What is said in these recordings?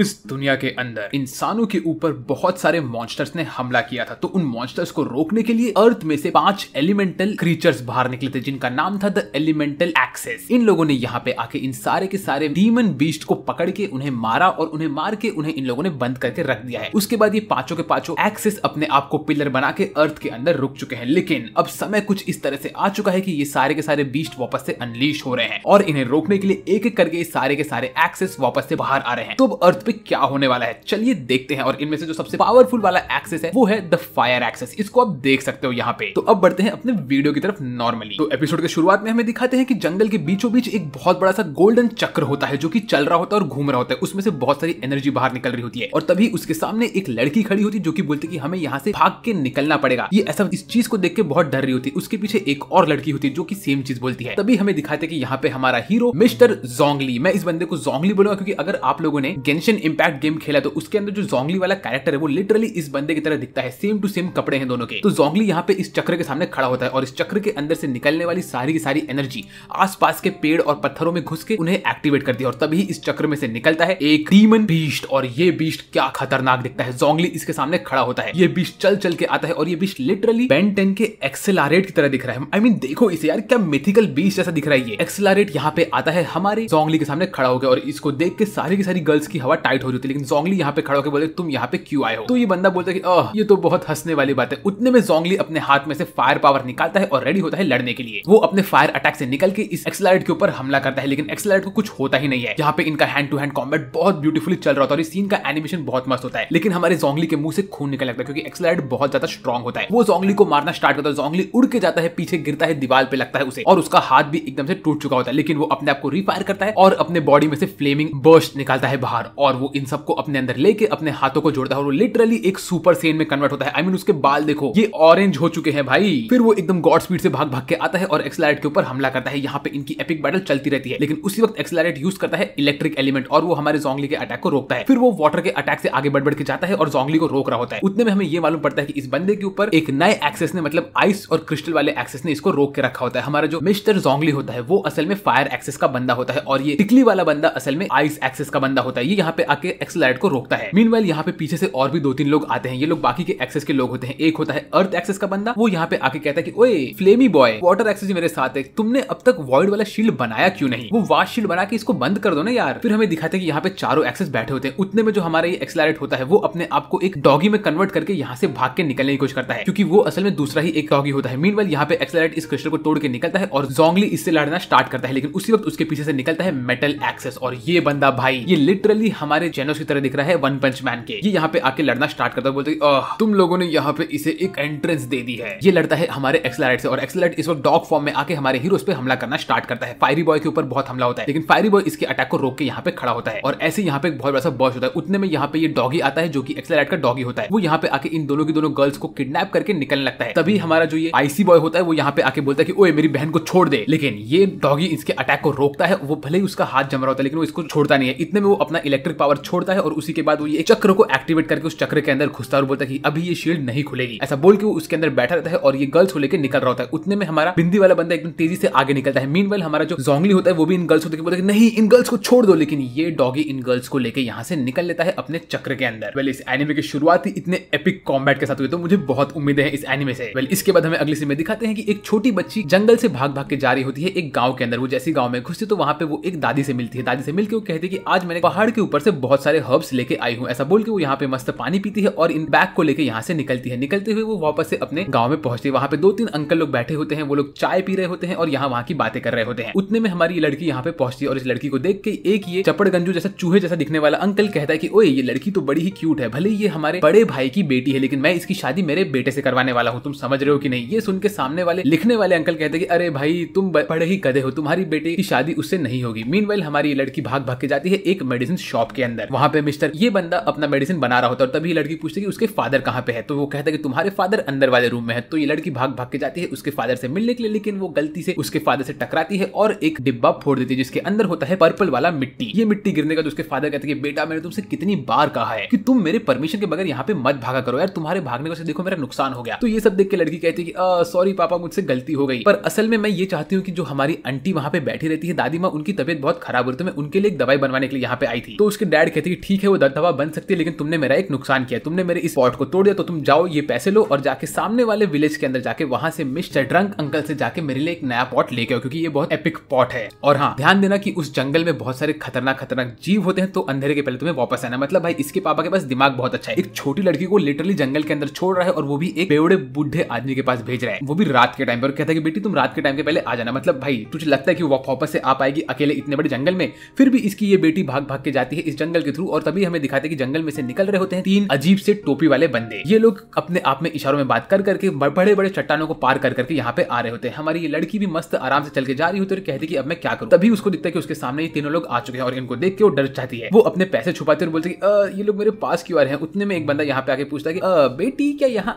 इस दुनिया के अंदर इंसानों के ऊपर बहुत सारे मॉन्स्टर्स ने हमला किया था तो उन मॉन्स्टर्स को रोकने के लिए अर्थ में से पांच एलिमेंटल क्रीचर्स बाहर निकले थे जिनका नाम था द एलिमेंटल एक्सेस इन लोगों ने यहाँ पे आके इन सारे के सारे डीमन बीस्ट को पकड़ के उन्हें मारा और उन्हें मार के उन्हें इन लोगों ने बंद करके रख दिया है उसके बाद ये पांचों के पांचों एक्सेस अपने आप को पिलर बना के अर्थ के अंदर रुक चुके हैं लेकिन अब समय कुछ इस तरह से आ चुका है की ये सारे के सारे बीस्ट वापस से अनलीश हो रहे हैं और इन्हें रोकने के लिए एक एक करके सारे के सारे एक्सेस वापस से बाहर आ रहे हैं तो अब अर्थ पे क्या होने वाला है चलिए देखते हैं और इनमें से जो सबसे पावरफुल वाला एक्सेस है वो है द फायर एक्सेस इसको आप देख सकते हो यहाँ पे तो अब बढ़ते हैं अपने वीडियो की तरफ नॉर्मली तो एपिसोड के शुरुआत में हमें दिखाते हैं कि जंगल के बीचों बीच एक बहुत बड़ा सा गोल्डन चक्र होता है जो की चल रहा होता है और घूम रहा होता है उसमें से बहुत सारी एनर्जी बाहर निकल रही होती है और तभी उसके सामने एक लड़की खड़ी होती है जो की बोलती की हमें यहाँ से भाग के निकलना पड़ेगा ये ऐसा इस चीज को देख के बहुत डर रही होती है उसके पीछे एक और लड़की होती है जो की सेम चीज बोलती है तभी हमें दिखाते कि यहाँ पे हमारा हीरो मिस्टर जोंगली मैं इस बंदे को जोंगली बोलूंगा क्योंकि अगर आप लोगों ने गेंशन जेन इम्पैक्ट गेम खेला तो उसके अंदर जो जोंगली वाला कैरेक्टर है वो लिटरली इस बंदे की तरह दिखता है सेम टू सेम कपड़े हैं दोनों के तो जोंगली यहाँ पे इस चक्र के सामने खड़ा होता है और इस चक्र के अंदर से निकलने वाली सारी की सारी एनर्जी आसपास के पेड़ और पत्थरों में घुस के उन्हें एक्टिवेट करती है और तभी इस चक्र में से निकलता है एक डीमन बीस्ट और ये बीस्ट क्या खतरनाक दिखता है जोंगली इसके सामने खड़ा होता है ये बीस्ट चल चल के आता है और ये बीस्ट लिटरली बेन टेन के एक्सेलारेट की तरह दिख रहा है आई मीन देखो इसे यार क्या मिथिकल बीस्ट जैसा दिख रहा है ये एक्सेलारेट यहाँ पे आता है हमारे जोंगली के सामने खड़ा हो गया और इसको देख के सारी की सारी गर्ल्स की हवा बात टाइट हो जाती है लेकिन जोंगली यहाँ पे खड़ा होकर बोले तुम यहाँ पे क्यों आए हो तो ये बंदा बोलता है कि अह ये तो बहुत हंसने वाली बात है उतने में जोंगली अपने हाथ में से फायर पावर निकालता है और रेडी होता है लड़ने के लिए वो अपने फायर अटैक से निकल के इस एक्सलाइट के ऊपर हमला करता है लेकिन एक्सलाइट को कुछ होता ही नहीं है यहाँ पे इनका हैंड टू हैंड कॉम्बैट बहुत ब्यूटीफुली चल रहा होता है और इस सीन का एनिमेशन बहुत मस्त होता है लेकिन हमारे जोंगली के मुंह से खून निकल लगता है क्योंकि एक्सलाइट बहुत ज्यादा स्ट्रॉन्ग होता है वो जोंगली को मारना स्टार्ट करता है जोंगली उड़ के जाता है पीछे गिरता है दीवार पे लगता है उसे और उसका हाथ भी एकदम से टूट चुका होता है लेकिन वो अपने आप को रिफायर करता है और अपने बॉडी में से फ्लेमिंग बर्स्ट निकालता है बाहर और और वो इन सबको अपने अंदर लेके अपने हाथों को जोड़ता है और वो लिटरली एक सुपर सेन में कन्वर्ट होता है आई I मीन mean, उसके बाल देखो ये ऑरेंज हो चुके हैं भाई फिर वो एकदम गॉड स्पीड से भाग भाग के आता है और एक्सलाइट के ऊपर हमला करता है यहाँ पे इनकी एपिक बैटल चलती रहती है लेकिन उसी वक्त एक्सलाइट यूज करता है इलेक्ट्रिक एलिमेंट और वो हमारे जोंगली के अटैक को रोकता है फिर वो वाटर के अटैक से आगे बढ़ बढ़ के जाता है और जोंगली को रोक रहा होता है उतने में हमें ये मालूम पड़ता है कि इस बंदे के ऊपर एक नए एक्सेस ने मतलब आइस और क्रिस्टल वाले एक्सेस ने इसको रोक के रखा होता है हमारा जो मिस्टर जोंगली होता है वो असल में फायर एक्सेस का बंदा होता है और ये टिकली वाला बंदा असल में आइस एक्सेस का बंदा होता है ये यहाँ यहाँ पे आके एक्सलाइट को रोकता है मीन यहाँ पे पीछे से और भी दो तीन लोग आते हैं ये लोग बाकी के एक्सेस के लोग होते हैं एक होता है अर्थ एक्सेस का बंदा वो यहाँ पे आके कहता है की ओ फ्लेमी बॉय वाटर एक्सेस मेरे साथ है तुमने अब तक वॉइड वाला शील्ड बनाया क्यों नहीं वो वाश शील्ड बना के इसको बंद कर दो ना यार फिर हमें दिखाते हैं यहाँ पे चारों एक्सेस बैठे होते हैं उतने में जो हमारा ये एक्सलाइट होता है वो अपने आप को एक डॉगी में कन्वर्ट करके यहाँ से भाग के निकलने की कोशिश करता है क्योंकि वो असल में दूसरा ही एक डॉगी होता है मीन यहाँ पे एक्सलाइट इस क्रिस्टल को तोड़ के निकलता है और जोंगली इससे लड़ना स्टार्ट करता है लेकिन उसी वक्त उसके पीछे से निकलता है मेटल एक्सेस और ये बंदा भाई ये लिटरली हमारे जेनोस की तरह दिख रहा है वन पंच मैन के ये यहाँ पे आके लड़ना स्टार्ट करता है बोलते तुम लोगों ने यहाँ पे इसे एक एंट्रेंस दे दी है ये लड़ता है हमारे एक्सलाइट से और एक्सलाइट इस वक्त डॉग फॉर्म में आके हमारे हीरोज पे हमला करना स्टार्ट करता है फायरी बॉय के ऊपर बहुत हमला होता है लेकिन फायरी बॉय इसके अटैक को रोक के यहाँ पे खड़ा होता है और ऐसे यहाँ पे बहुत बड़ा बॉस होता है उतने में यहाँ पे ये डॉगी आता है जो की एक्सलाइट का डॉगी होता है वो यहाँ पे आके इन दोनों की दोनों गर्ल्स को किडनेप करके निकलने लगता है तभी हमारा जो ये आईसी बॉय होता है वो यहाँ पे आके बोलता है कि ओए मेरी बहन को छोड़ दे लेकिन ये डॉगी इसके अटैक को रोकता है वो भले ही उसका हाथ जम रहा होता है लेकिन वो इसको छोड़ता नहीं है इतने में वो अपना इलेक्ट्रिक इलेक्ट्रिक पावर छोड़ता है और उसी के बाद वो ये चक्र को एक्टिवेट करके उस चक्र के अंदर घुसता और बोलता है कि अभी ये शील्ड नहीं खुलेगी ऐसा बोल के वो उसके अंदर बैठा रहता है और ये गर्ल्स को लेकर निकल रहा होता है उतने में हमारा बिंदी वाला बंदा एकदम तेजी से आगे निकलता है मीन हमारा जो जोंगली होता है वो भी इन गर्ल्स को देखकर बोलता है नहीं इन गर्ल्स को छोड़ दो लेकिन ये डॉगी इन गर्ल्स को लेकर यहाँ से निकल लेता है अपने चक्र के अंदर वेल इस एनिमे की शुरुआत ही इतने एपिक कॉम्बैट के साथ हुई तो मुझे बहुत उम्मीद है इस एनिमे से वेल इसके बाद हमें अगले सीन में दिखाते हैं कि एक छोटी बच्ची जंगल से भाग भाग के जा रही होती है एक गाँव के अंदर वो जैसी गाँव में घुसती तो वहाँ पे वो एक दादी से मिलती है दादी से मिलकर वो कहती है कि आज मैंने पहाड़ के ऊपर से बहुत सारे हर्ब्स लेके आई हूँ ऐसा बोल के वो यहाँ पे मस्त पानी पीती है और इन बैग को लेके यहाँ से निकलती है निकलते हुए वो वापस से अपने गाँव में पहुंचती है वहाँ पे दो तीन अंकल लोग बैठे होते हैं वो लोग चाय पी रहे होते हैं और यहाँ वहाँ की बातें कर रहे होते हैं उतने में हमारी लड़की यहाँ पे पहुंचती है और इस लड़की को देख के एक ये चपड़ गंजू जैसा चूहे जैसा दिखने वाला अंकल कहता है की ओए ये लड़की तो बड़ी ही क्यूट है भले ये हमारे बड़े भाई की बेटी है लेकिन मैं इसकी शादी मेरे बेटे से करवाने वाला हूँ तुम समझ रहे हो कि नहीं ये सुन के सामने वाले लिखने वाले अंकल कहते हैं कि अरे भाई तुम बड़े ही कदे हो तुम्हारी बेटे की शादी उससे नहीं होगी मीन हमारी लड़की भाग भाग के जाती है एक मेडिसिन शॉप के अंदर वहां पे मिस्टर ये बंदा अपना मेडिसिन बना रहा होता है तभी लड़की पूछती है कि उसके फादर कहाँ पे है तो वो कहता है कि तुम्हारे फादर अंदर वाले रूम में है तो ये लड़की भाग भाग के जाती है उसके फादर से मिलने के लिए लेकिन वो गलती से उसके फादर से टकराती है और एक डिब्बा फोड़ देती है जिसके अंदर होता है पर्पल वाला मिट्टी ये मिट्टी गिरने का तो उसके फादर कहते हैं बेटा मैंने तुमसे कितनी बार कहा है कि तुम मेरे परमिशन के बगैर यहाँ पे मत भागा करो यार तुम्हारे भागने को देखो मेरा नुकसान हो गया तो ये सब देख के लड़की कहती है कि सॉरी पापा मुझसे गलती हो गई पर असल में मैं ये चाहती हूँ कि जो हमारी आंटी वहाँ पे बैठी रहती है दादी माँ उनकी तबियत बहुत खराब होती है तो मैं उनके लिए एक दवाई बनवाने के लिए यहाँ पे आई थी तो उसके उसके डैड कहते हैं ठीक है वो दवा बन सकती है लेकिन तुमने मेरा एक नुकसान किया तुमने मेरे इस पॉट को तोड़ दिया तो तुम जाओ ये पैसे लो और जाके सामने वाले विलेज के अंदर जाके वहां से मिस्टर ड्रंक अंकल से जाके मेरे लिए एक नया पॉट लेके आओ क्योंकि ये बहुत एपिक पॉट है और हाँ ध्यान देना की उस जंगल में बहुत सारे खतरनाक खतरनाक जीव होते हैं तो अंधेरे के पहले तुम्हें वापस आना मतलब भाई इसके पापा के पास दिमाग बहुत अच्छा है एक छोटी लड़की को लिटरली जंगल के अंदर छोड़ रहा है और वो भी एक बेवड़े बुढ़े आदमी के पास भेज रहा है वो भी रात के टाइम पर कहता है कि बेटी तुम रात के टाइम के पहले आ जाना मतलब भाई तुझे लगता है कि वो वापस से आ पाएगी अकेले इतने बड़े जंगल में फिर भी इसकी ये बेटी भाग भाग के जाती है इस जंगल के थ्रू और तभी हमें दिखाते कि जंगल में से निकल रहे होते हैं तीन अजीब से टोपी वाले बंदे ये लोग अपने आप में इशारों में बात कर करके बड़े बड़े चट्टानों को पार कर करके यहाँ पे आ रहे होते हैं हमारी ये लड़की भी मस्त आराम से चल के जा रही होती है और कहती कि अब मैं क्या करूँ तभी उसको दिखता है कि उसके सामने ये तीनों लोग आ चुके हैं और इनको देख के वो डर जाती है वो अपने पैसे छुपाते और बोलते ये लोग मेरे पास क्यों आ रहे हैं उतने में एक बंदा यहाँ पे आके पूछता है बेटी क्या यहाँ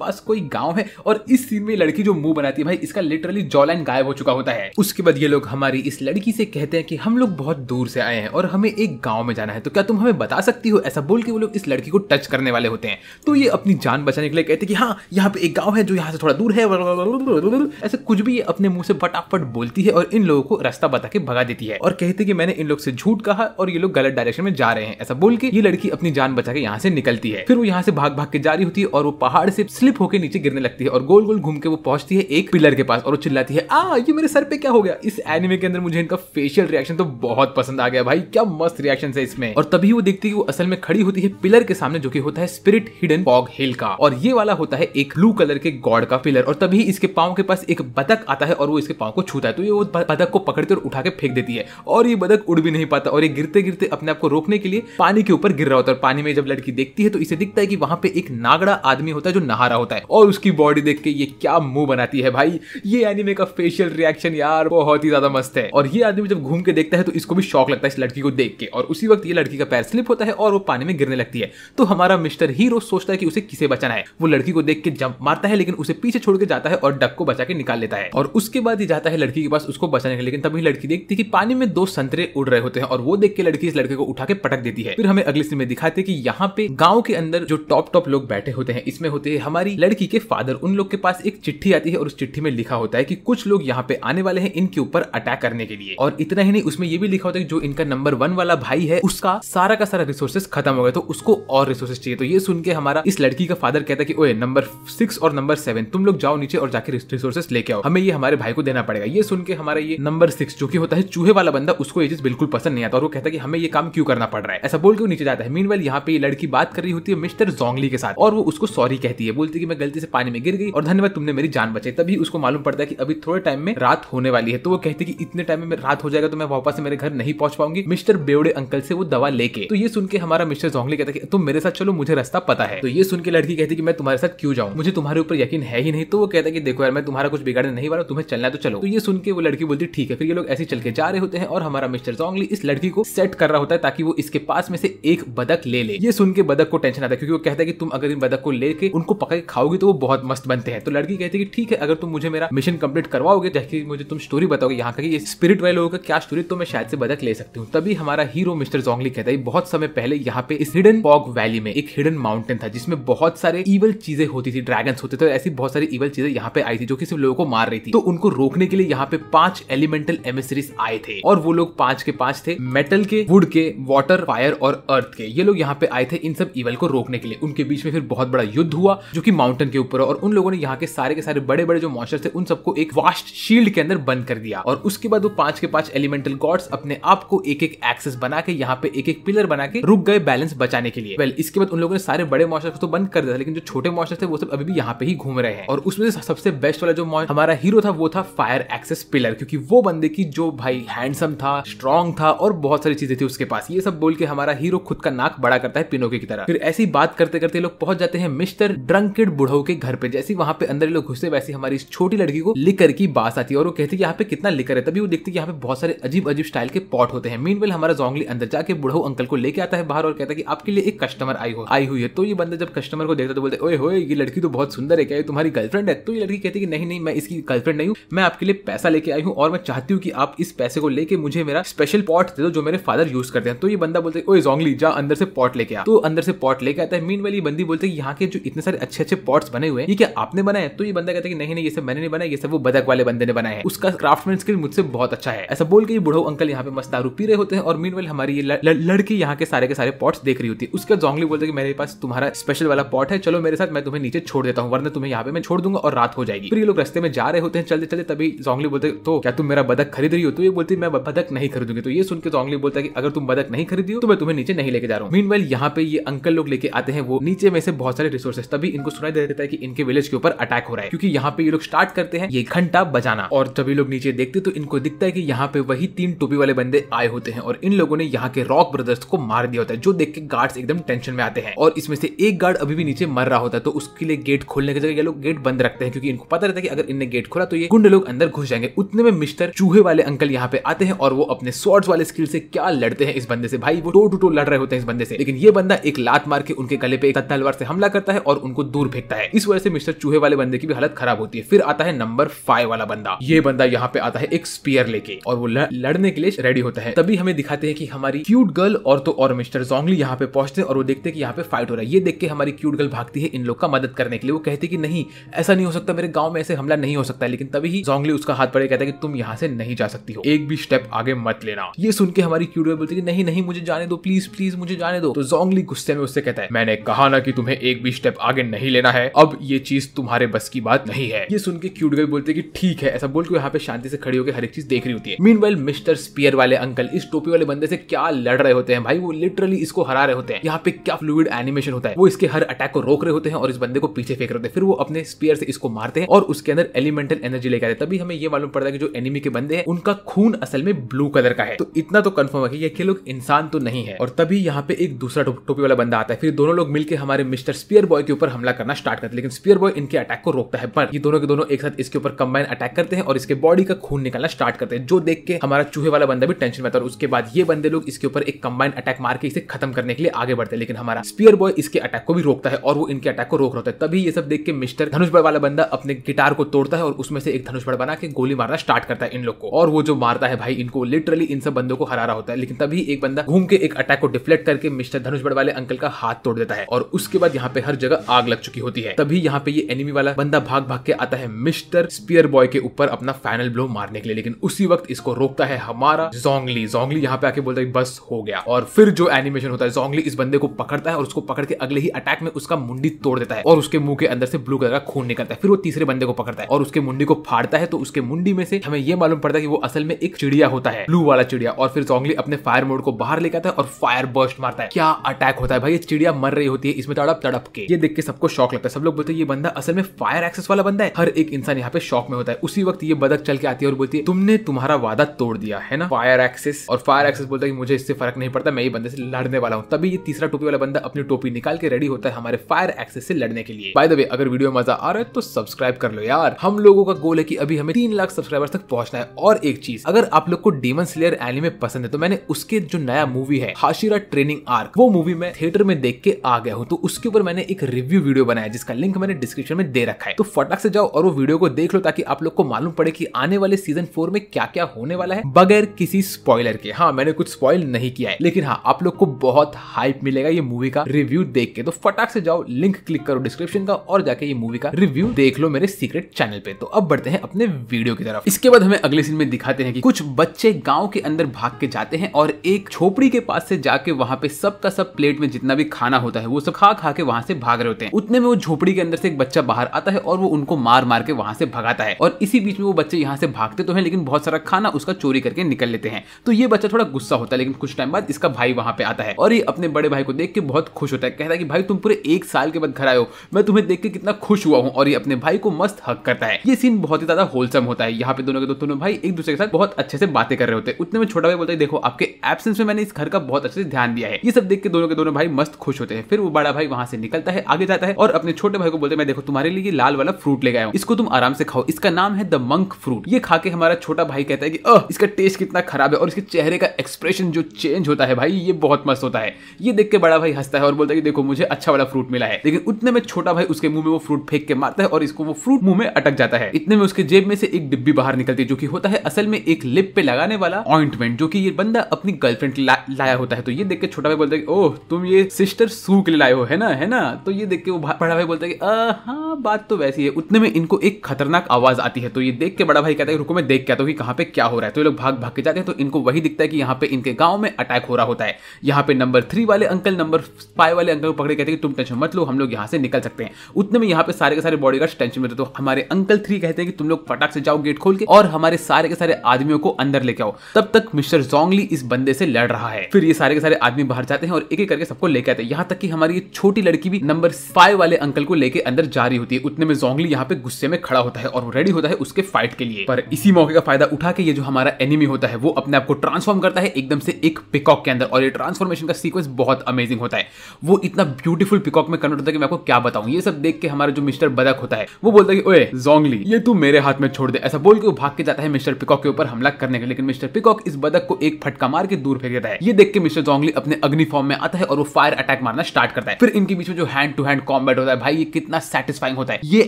पास कोई गाँव है और इस सीन में लड़की जो मुंह बनाती है भाई इसका लिटरली जॉलाइन गायब हो चुका होता है उसके बाद ये लोग हमारी इस लड़की से कहते हैं कि हम लोग बहुत दूर से आए हैं और हमें एक गाँव में जाना है तो क्या तुम हमें बता सकती हो ऐसा बोल के वो लोग इस लड़की को टच करने वाले होते हैं तो ये अपनी जान बचाने के लिए कहते कि हाँ यहाँ पे एक गाँव है जो यहाँ से थोड़ा दूर है ऐसे कुछ भी ये अपने मुंह से फटाफट बोलती है और इन लोगों को रास्ता बता के भगा देती है और कहते कि मैंने इन लोग से झूठ कहा और ये लोग गलत डायरेक्शन में जा रहे हैं ऐसा बोल के ये लड़की अपनी जान बचा के यहाँ से निकलती है फिर वो यहाँ से भाग भाग के जा रही होती है और वो पहाड़ से स्लिप होकर नीचे गिरने लगती है और गोल गोल घूम के वो पहुंचती है एक पिलर के पास और वो चिल्लाती है आ ये मेरे सर पे क्या हो गया इस एनिमे के अंदर मुझे इनका फेशियल रिएक्शन तो बहुत पसंद आ गया भाई क्या मस्त रिएक्शन है इसमें और तभी वो देखती है वो असल में खड़ी होती है पिलर के सामने जो की होता है स्पिरिट हिडन फॉग हिल का और ये वाला होता है एक ब्लू कलर के गॉड का पिलर और तभी इसके पाओ के पास एक बतख आता है और वो इसके पाओ को छूता है तो ये वो बतख को पकड़ती और उठा के फेंक देती है और ये बतख उड़ भी नहीं पाता और ये गिरते गिरते अपने आप को रोकने के लिए पानी के ऊपर गिर रहा होता है पानी में जब लड़की देखती है तो इसे दिखता है कि वहां पे एक नागड़ा आदमी होता है जो नहा रहा होता है और उसकी बॉडी देख के ये क्या मुंह बनाती है भाई ये एनिमे का फेशियल रिएक्शन यार बहुत ही ज्यादा मस्त है और ये आदमी जब घूम के देखता है तो इसको भी शौक लगता है इस लड़की को देख के और उसी वक्त ये लड़की का पैर स्लिप होता है और वो पानी में गिरने लगती है तो हमारा मिस्टर हीरो सोचता है कि उसे किसे बचाना है वो लड़की को देख के जंप मारता है लेकिन उसे पीछे छोड़ के जाता है और डक को बचा के निकाल लेता है और उसके बाद ही जाता है लड़की के पास उसको बचाने के लेकिन तभी लड़की देखती है कि पानी में दो संतरे उड़ रहे होते हैं और वो देख के लड़की इस लड़के को उठा के पटक देती है फिर हमें अगले सीन में दिखाते कि यहाँ पे गाँव के अंदर जो टॉप टॉप लोग बैठे होते हैं इसमें होते हैं हमारी लड़की के फादर उन लोग के पास एक चिट्ठी आती है और उस चिट्ठी में लिखा होता है कि कुछ लोग यहाँ पे आने वाले हैं इनके ऊपर अटैक करने के लिए और इतना ही नहीं उसमें ये भी लिखा होता है जो इनका नंबर वन वाला भाई है है उसका सारा का सारा रिसोर्सेस खत्म हो गया तो उसको और रिसोर्सेस चाहिए तो ये सुन के हमारा इस लड़की का फादर कहता है कि ओए नंबर सिक्स और नंबर सेवन तुम लोग जाओ नीचे और जाके रिसोर्सेस लेके आओ हमें ये हमारे भाई को देना पड़ेगा ये सुन के हमारा ये नंबर सिक्स जो की होता है चूहे वाला बंदा उसको ये चीज बिल्कुल पसंद नहीं आता और वो कहता है कि हमें ये काम क्यों करना पड़ रहा है ऐसा बोल के वो नीचे जाता है मीन वेल यहाँ पे लड़की बात कर रही होती है मिस्टर जोंगली के साथ और वो उसको सॉरी कहती है बोलती है कि मैं गलती से पानी में गिर गई और धन्यवाद तुमने मेरी जान बचाई तभी उसको मालूम पड़ता है कि अभी थोड़े टाइम में रात होने वाली है तो वो कहती है कि इतने टाइम में रात हो जाएगा तो मैं वापस से मेरे घर नहीं पहुंच पाऊंगी मिस्टर बेवड़े अंकल से वो दवा लेके तो ये सुन के हमारा मिस्टर जोंगली कहता है तुम मेरे साथ चलो मुझे रास्ता पता है तो ये सुन के लड़की कहती कि मैं तुम्हारे साथ क्यों जाऊँ मुझे तुम्हारे ऊपर यकीन है ही नहीं तो वो कहता है कि देखो यार मैं तुम्हारा कुछ बिगाड़ने नहीं वाला तुम्हें चलना तो चलो तो ये सुन के वो लड़की बोलती ठीक है फिर ये लोग ऐसे चल के जा रहे होते हैं और हमारा मिस्टर जोंगली इस लड़की को सेट कर रहा होता है ताकि वो इसके पास में से एक बदक ले ले ये सुन के बदक को टेंशन आता है क्योंकि वो कहता है कि तुम अगर इन बदक को लेके उनको पका के खाओगे तो वो बहुत मस्त बनते हैं तो लड़की कहती है कि ठीक है अगर तुम मुझे मेरा मिशन कंप्लीट करवाओगे जैसे मुझे तुम स्टोरी बताओगे यहाँ का स्पिरिट वाले लोगों का क्या स्टोरी तो मैं शायद से बदक ले सकती हूँ तभी हमारा हीरो मिस्टर मिस्टर जोंगली कहता है बहुत समय पहले यहाँ पे इस हिडन पॉग वैली में एक हिडन माउंटेन था जिसमें बहुत सारे इवल चीजें होती थी ड्रैगन होते थे ऐसी बहुत सारी इवल चीजें यहाँ पे आई थी जो कि सिर्फ लोगों को मार रही थी तो उनको रोकने के लिए यहाँ पे पांच एलिमेंटल एमिसरीज आए थे और वो लोग पांच के पांच थे मेटल के वुड के वाटर फायर और अर्थ के ये लोग यहाँ पे आए थे इन सब इवल को रोकने के लिए उनके बीच में फिर बहुत बड़ा युद्ध हुआ जो की माउंटेन के ऊपर और उन लोगों ने यहाँ के सारे के सारे बड़े बड़े जो मॉन्स्टर्स थे उन सबको एक वास्ट शील्ड के अंदर बंद कर दिया और उसके बाद वो पांच के पांच एलिमेंटल गॉड्स अपने आप को एक एक एक्सेस बना के यहाँ यहाँ पे एक एक पिलर बना के रुक गए बैलेंस बचाने के लिए वेल इसके बाद उन लोगों ने सारे बड़े मॉन्स्टर्स तो बंद कर दिया लेकिन जो छोटे मॉस्टर्स थे वो सब अभी भी यहाँ पे ही घूम रहे हैं और उसमें से सबसे बेस्ट वाला जो हमारा हीरो था वो था फायर एक्सेस पिलर क्योंकि वो बंदे की जो भाई हैंडसम था स्ट्रॉन्ग था और बहुत सारी चीजें थी उसके पास ये सब बोल के हमारा हीरो खुद का नाक बड़ा करता है पिनोके की तरह फिर ऐसी बात करते करते लोग पहुंच जाते हैं मिस्टर ड्रंकेड बुढ़ो के घर पे जैसे वहां पे अंदर लोग घुसते वैसे हमारी छोटी लड़की को लिकर की बात आती है और वो कहती है यहाँ पे कितना लिकर है तभी वो देखते यहाँ पे बहुत सारे अजीब अजीब स्टाइल के पॉट होते हैं मीन हमारा जोंगली अंदर जा जाके बुढ़ो अंकल को लेके आता है बाहर और कहता है कि आपके लिए एक कस्टमर आई हो आई हुई है तो ये बंदा जब कस्टमर को देखता तो बोलते ओए होए ये लड़की तो बहुत सुंदर है क्या ये तुम्हारी गर्लफ्रेंड है तो ये लड़की कहती है कि नहीं नहीं मैं इसकी गर्लफ्रेंड नहीं हूँ मैं आपके लिए पैसा लेके आई हूँ और मैं चाहती हूँ कि आप इस पैसे को लेकर मुझे मेरा स्पेशल पॉट दे दो जो मेरे फादर यूज करते हैं तो ये बंदा बोलते ओए जोंगली जा अंदर से पॉट लेके आ तो अंदर से पॉट लेके आता है मीन वाली बंदी बोलते हैं यहाँ के जो इतने सारे अच्छे अच्छे पॉट्स बने हुए हैं ये क्या आपने बनाए तो ये बंदा कहता है कि नहीं नहीं ये सब मैंने नहीं बनाया ये सब वो बदक वाले बंदे ने बनाया है उसका क्राफ्टमैन स्किल मुझसे बहुत अच्छा है ऐसा बोल के बुढ़ो अंकल यहाँ पे मस्त दारू पी रहे होते हैं और मीन हमारी ये लड़की यहाँ के सारे के सारे पॉट्स देख रही होती है उसके जोंगली बोलते कि मेरे पास तुम्हारा स्पेशल वाला पॉट है चलो मेरे साथ मैं तुम्हें नीचे छोड़ देता हूँ वरना तुम्हें यहाँ पे मैं छोड़ दूंगा और रात हो जाएगी फिर ये लोग रस्ते में जा रहे होते हैं चलते चलते तभी जोंगली बोलते तो क्या तुम मेरा बदक खरीद रही हो तो ये बोलती मैं बदक नहीं खरीदूंगी तो ये सुनकर जोंगली बोलता है कि अगर तुम बदक नहीं खरीदी हो तो मैं तुम्हें नीचे नहीं लेके जा रहा हूँ मीन वेल यहाँ पे ये अंकल लोग लेके आते हैं वो नीचे में से बहुत सारे रिसोर्सेस तभी इनको सुनाई दे देता है कि इनके विलेज के ऊपर अटैक हो रहा है क्योंकि यहाँ पे ये लोग स्टार्ट करते हैं ये घंटा बजाना और जब ये लोग नीचे देखते तो इनको दिखता है कि यहाँ पे वही तीन टोपी वाले बंदे आए होते हैं और इन लोगों ने यहाँ के रॉक ब्रदर्स को मार दिया होता है जो देख के गार्ड्स एकदम टेंशन में आते हैं और इसमें से एक गार्ड अभी भी नीचे मर रहा होता है तो उसके लिए गेट खोलने की जगह ये लोग गेट बंद रखते हैं क्योंकि इनको पता रहता है कि अगर इनने गेट खोला तो ये गुंडे लोग अंदर घुस जाएंगे उतने में मिस्टर चूहे वाले अंकल यहाँ पे आते हैं और वो अपने स्वर्ड्स वाले स्किल से क्या लड़ते हैं इस बंदे से भाई वो टो टू टो लड़ रहे होते हैं इस बंदे से लेकिन ये बंदा एक लात मार के उनके गले पे एक तलवार से हमला करता है और उनको दूर फेंकता है इस वजह से मिस्टर चूहे वाले बंदे की भी हालत खराब होती है फिर आता है नंबर फाइव वाला बंदा ये बंदा यहाँ पे आता है एक स्पीयर लेके और वो लड़ने के लिए रेडी होता है तभी हमें दिखाते हैं कि हमारी हमारी क्यूट गर्ल और तो और मिस्टर जोंगली यहाँ पे पहुंचते हैं और वो देखते हैं कि यहाँ पे फाइट हो रहा है ये देख के हमारी क्यूट गर्ल भागती है इन लोग का मदद करने के लिए वो कहते कि नहीं ऐसा नहीं हो सकता मेरे गाँव में ऐसे हमला नहीं हो सकता है लेकिन तभी ही जोंगली उसका हाथ पड़े कहता है कि तुम यहाँ से नहीं जा सकती हो एक भी स्टेप आगे मत लेना ये सुन के हमारी क्यूट गर्ल बोलती है नहीं नहीं मुझे जाने दो प्लीज प्लीज मुझे जाने दो तो जोंगली गुस्से में उससे कहता है मैंने कहा ना कि तुम्हें एक भी स्टेप आगे नहीं लेना है अब ये चीज तुम्हारे बस की बात नहीं है ये सुन के क्यूट गर्ल बोलते कि ठीक है ऐसा बोल के यहाँ पे शांति से खड़ी होकर हर एक चीज देख रही होती है मीन वेल मिस्टर स्पियर वाले अंकल इस टोपी वाले बंदे से क्या क्या लड़ रहे होते हैं भाई वो लिटरली इसको हरा रहे होते हैं यहाँ पे क्या फ्लूड एनिमेशन होता है वो इसके हर अटैक को रोक रहे होते हैं और इस बंदे को पीछे फेंक रहे होते हैं फिर वो अपने स्पीयर से इसको मारते हैं और उसके अंदर एलिमेंटल एनर्जी लेकर आते हैं तभी हमें ये मालूम पड़ता है कि जो एनिमी के बंदे हैं उनका खून असल में ब्लू कलर का है तो इतना तो कन्फर्म है कि ये लोग इंसान तो नहीं है और तभी यहाँ पे एक दूसरा टोपी वाला बंदा आता है फिर दोनों लोग मिलकर हमारे मिस्टर स्पियर बॉय के ऊपर हमला करना स्टार्ट करते हैं लेकिन स्पियर बॉय इनके अटैक को रोकता है पर ये दोनों के दोनों एक साथ इसके ऊपर कंबाइन अटैक करते हैं और इसके बॉडी का खून निकालना स्टार्ट करते हैं जो देख के हमारा चूहे वाला बंदा भी टेंशन में आता है और उसके बाद ये बंदे लोग इस इसके ऊपर एक कंबाइंड अटैक मार के इसे खत्म करने के लिए आगे बढ़ते हैं लेकिन हमारा स्पीयर बॉय इसके अटैक को भी रोकता है और वो इनके अटैक को रोक रहा है तभी ये सब देख के मिस्टर धनुष वाला बंदा अपने गिटार को तोड़ता है और उसमें से एक धनुष बना के गोली मारना स्टार्ट करता है इन लोग को और वो जो मारता है भाई इनको लिटरली इन सब बंदों को हरा रहा होता है लेकिन तभी एक बंदा घूम के एक अटैक को डिफ्लेक्ट करके मिस्टर धनुष वाले अंकल का हाथ तोड़ देता है और उसके बाद यहाँ पे हर जगह आग लग चुकी होती है तभी यहाँ पे ये एनिमी वाला बंदा भाग भाग के आता है मिस्टर स्पियर बॉय के ऊपर अपना फाइनल ब्लो मारने के लिए लेकिन उसी वक्त इसको रोकता है हमारा जोंगली जोंगली यहाँ पे आके बोलता है बस रिवर्स हो गया और फिर जो एनिमेशन होता है जोंगली इस बंदे को पकड़ता है और उसको पकड़ के अगले ही अटैक में उसका मुंडी तोड़ देता है और उसके मुंह के अंदर से ब्लू कलर का खून निकलता है फिर वो तीसरे बंदे को पकड़ता है और उसके मुंडी को फाड़ता है तो उसके मुंडी में से हमें यह मालूम पड़ता है कि वो असल में एक चिड़िया होता है ब्लू वाला चिड़िया और फिर जोंगली अपने फायर मोड को बाहर लेकर आता है और फायर बर्स्ट मारता है क्या अटैक होता है भाई ये चिड़िया मर रही होती है इसमें तो तड़प तड़प के ये देख के सबको शौक लगता है सब लोग बोलते हैं ये बंदा असल में फायर एक्सेस वाला बंदा है हर एक इंसान यहाँ पे शौक में होता है उसी वक्त ये बदक चल के आती है और बोलती है तुमने तुम्हारा वादा तोड़ दिया है ना फायर एक्सेस और फायर एक्सेस बोलता है कि मुझे इससे फर्क नहीं पड़ता मैं ये बंदे से लड़ने वाला हूँ तभी ये तीसरा टोपी वाला बंदा अपनी टोपी निकाल के रेडी होता है हमारे फायर एक्सेस से लड़ने के लिए बाय द वे अगर वीडियो मजा आ रहा है तो सब्सक्राइब कर लो यार हम लोगों का गोल है की अभी हमें तीन लाख सब्सक्राइबर्स तक पहुंचना है और एक चीज अगर आप लोग को डेमन स्लेयर एनिमे पसंद है तो मैंने उसके जो नया मूवी है हाशिरा ट्रेनिंग आर्क वो मूवी मैं थिएटर में देख के आ गया हूँ तो उसके ऊपर मैंने एक रिव्यू वीडियो बनाया जिसका लिंक मैंने डिस्क्रिप्शन में दे रखा है तो फटाक से जाओ और वो वीडियो को देख लो ताकि आप लोग को मालूम पड़े की आने वाले सीजन फोर में क्या क्या होने वाला है बगैर किसी स्पॉइलर के हाँ मैंने कुछ स्पॉइल नहीं किया है लेकिन हाँ आप लोग को बहुत हाइप मिलेगा ये मूवी का रिव्यू देख के तो फटाक से जाओ लिंक क्लिक करो डिस्क्रिप्शन का और जाके ये मूवी का रिव्यू देख लो मेरे सीक्रेट चैनल पे तो अब बढ़ते हैं अपने वीडियो की तरफ इसके बाद हमें अगले सीन में दिखाते हैं कि कुछ बच्चे गांव के अंदर भाग के जाते हैं और एक झोपड़ी के पास से जाके वहाँ पे सब का सब प्लेट में जितना भी खाना होता है वो सब खा खा के वहाँ से भाग रहे होते हैं उतने में वो झोपड़ी के अंदर से एक बच्चा बाहर आता है और वो उनको मार मार के वहाँ से भगाता है और इसी बीच में वो बच्चे यहाँ से भागते तो है लेकिन बहुत सारा खाना उसका चोरी करके निकल लेते हैं तो ये बच्चा थोड़ा गुस्सा होता है लेकिन लेकिन कुछ टाइम बाद इसका भाई वहां पे आता है और ये अपने बड़े भाई को देख के बहुत खुश होता है कहता है कि भाई तुम पूरे एक साल के बाद घर आयो मैं तुम्हें देख के कितना खुश हुआ हूँ और ये अपने भाई को मस्त हक करता है ये सीन बहुत ही ज्यादा होलसम होता है यहाँ पे दोनों के दो दोनों भाई एक दूसरे के साथ बहुत अच्छे से बातें कर रहे होते हैं उतने में छोटा भाई बोलता है देखो आपके एबसेंस में मैंने इस घर का बहुत अच्छे से ध्यान दिया है ये सब देख के दोनों के दोनों भाई मस्त खुश होते हैं फिर वो बड़ा भाई वहां से निकलता है आगे जाता है और अपने छोटे भाई को बोलते हैं मैं देखो तुम्हारे लिए लाल वाला फ्रूट ले गया हूँ इसको तुम आराम से खाओ इसका नाम है द मंक फ्रूट ये खा के हमारा छोटा भाई कहता है कि इसका टेस्ट कितना खराब है और इसके चेहरे का एक्सप्रेशन जो जो चेंज होता है भाई ये बहुत मस्त होता है ये देख के बड़ा भाई हंसता है और बोलता है कि देखो मुझे अच्छा वाला फ्रूट मिला है लेकिन उतने में छोटा भाई उसके मुंह में वो फ्रूट फेंक के मारता है और इसको वो फ्रूट मुंह में अटक जाता है इतने में उसके जेब में से एक डिब्बी बाहर निकलती है जो की होता है असल में एक लिप पे लगाने वाला ऑइंटमेंट जो की ये बंदा अपनी गर्लफ्रेंड ला, लाया होता है तो ये देख के छोटा भाई बोलता है ओह तुम ये सिस्टर सू के लिए लाए हो है ना है ना तो ये देख के वो बड़ा भाई बोलता है हाँ बात तो वैसी है उतने में इनको एक खतरनाक आवाज आती है तो ये देख के बड़ा भाई कहता है रुको मैं देख के आता हूँ कहाँ पे क्या हो रहा है तो ये लोग भाग भाग के जाते हैं तो इनको वही दिखता है कि यहाँ पे इनके गाँव गांव में अटैक हो रहा होता है यहाँ पे नंबर थ्री वाले अंकल नंबर फाइव वाले अंकल को पकड़े कहते हैं कि तुम टेंशन मत लो हम लोग यहाँ से निकल सकते हैं उतने में यहाँ पे सारे के सारे बॉडी गार्ड टेंशन में तो हमारे अंकल थ्री कहते हैं कि तुम लोग फटाक से जाओ गेट खोल के और हमारे सारे के सारे आदमियों को अंदर लेके आओ तब तक मिस्टर जोंगली इस बंदे से लड़ रहा है फिर ये सारे के सारे आदमी बाहर जाते हैं और एक एक करके सबको लेके आते हैं यहाँ तक कि हमारी ये छोटी लड़की भी नंबर फाइव वाले अंकल को लेके अंदर जा रही होती है उतने में जोंगली यहाँ पे गुस्से में खड़ा होता है और वो रेडी होता है उसके फाइट के लिए पर इसी मौके का फायदा उठा के ये जो हमारा एनिमी होता है वो अपने आप को ट्रांसफॉर्म करता है एकदम से एक पिकॉक के अंदर और ये ट्रांसफॉर्मेशन का सीक्वेंस बहुत अमेजिंग होता है वो इतना ब्यूटीफुल पिकॉक में कन्वर्ट होता है कि मैं आपको क्या बताऊं ये सब देख के हमारा जो मिस्टर बदक होता है वो बोलता है कि ओए जोंगली ये तू मेरे हाथ में छोड़ दे ऐसा बोल के वो भाग के जाता है मिस्टर पिकॉक के ऊपर हमला करने के लेकिन मिस्टर पिकॉक इस बदक को एक फटका मार के दूर फेंक देता है ये देख के मिस्टर जोंगली अपने अग्नि फॉर्म में आता है और वो फायर अटैक मारना स्टार्ट करता है फिर इनके बीच में जो हैंड टू हैंड कॉम्बैट होता है भाई ये कितना सेटिस्फाइंग होता है ये